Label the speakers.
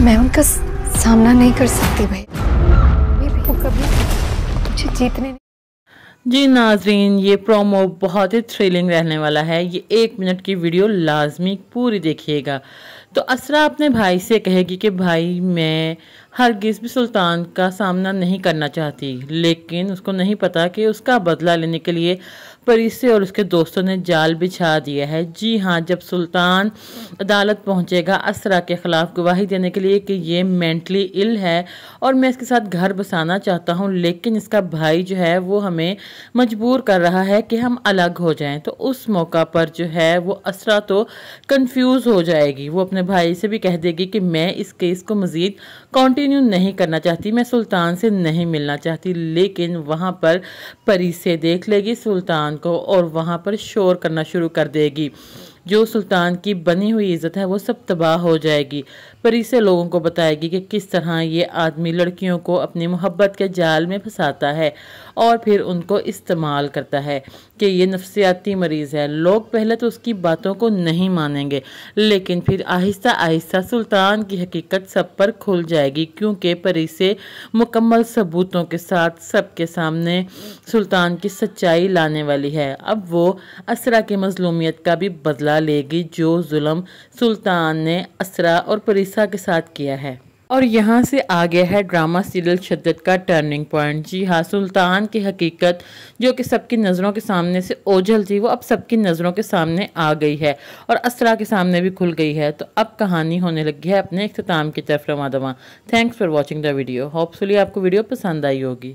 Speaker 1: मैं उनका सामना नहीं कर सकती भाई वो कभी मुझे जीतने जी नाजरीन ये प्रोमो बहुत ही थ्रिलिंग रहने वाला है ये एक मिनट की वीडियो लाजमी पूरी देखिएगा तो असरा अपने भाई से कहेगी कि भाई मैं हरगिज़ भी सुल्तान का सामना नहीं करना चाहती लेकिन उसको नहीं पता कि उसका बदला लेने के लिए परिसे और उसके दोस्तों ने जाल बिछा दिया है जी हाँ जब सुल्तान अदालत पहुँचेगा असरा के ख़िलाफ़ गवाही देने के लिए कि ये मेंटली इल है और मैं इसके साथ घर बसाना चाहता हूँ लेकिन इसका भाई जो है वो हमें मजबूर कर रहा है कि हम अलग हो जाएं तो उस मौका पर जो है वो असरा तो कंफ्यूज हो जाएगी वो अपने भाई से भी कह देगी कि मैं इस केस को मज़ीद कंटिन्यू नहीं करना चाहती मैं सुल्तान से नहीं मिलना चाहती लेकिन वहाँ पर परी से देख लेगी सुल्तान को और वहाँ पर शोर करना शुरू कर देगी जो सुल्तान की बनी हुई इज़्ज़त है वो सब तबाह हो जाएगी पर इसे लोगों को बताएगी कि किस तरह ये आदमी लड़कियों को अपनी मोहब्बत के जाल में फंसाता है और फिर उनको इस्तेमाल करता है कि ये नफसियाती मरीज़ है लोग पहले तो उसकी बातों को नहीं मानेंगे लेकिन फिर आहिस्ता आहिस्ता सुल्तान की हकीकत सब पर खुल जाएगी क्योंकि परी से मुकम्मल सबूतों के साथ सबके सामने सुल्तान की सच्चाई लाने वाली है अब वो असरा की मजलूमियत का भी बदला बदला लेगी जो जुल्म सुल्तान ने असरा और परिसा के साथ किया है और यहाँ से आ गया है ड्रामा सीरियल शदत का टर्निंग पॉइंट जी हाँ सुल्तान की हकीकत जो कि सबकी नज़रों के सामने से ओझल थी वो अब सबकी नज़रों के सामने आ गई है और असरा के सामने भी खुल गई है तो अब कहानी होने लगी है अपने अख्ताम की तरफ रवा दवा thanks for watching the video hopefully आपको वीडियो पसंद आई होगी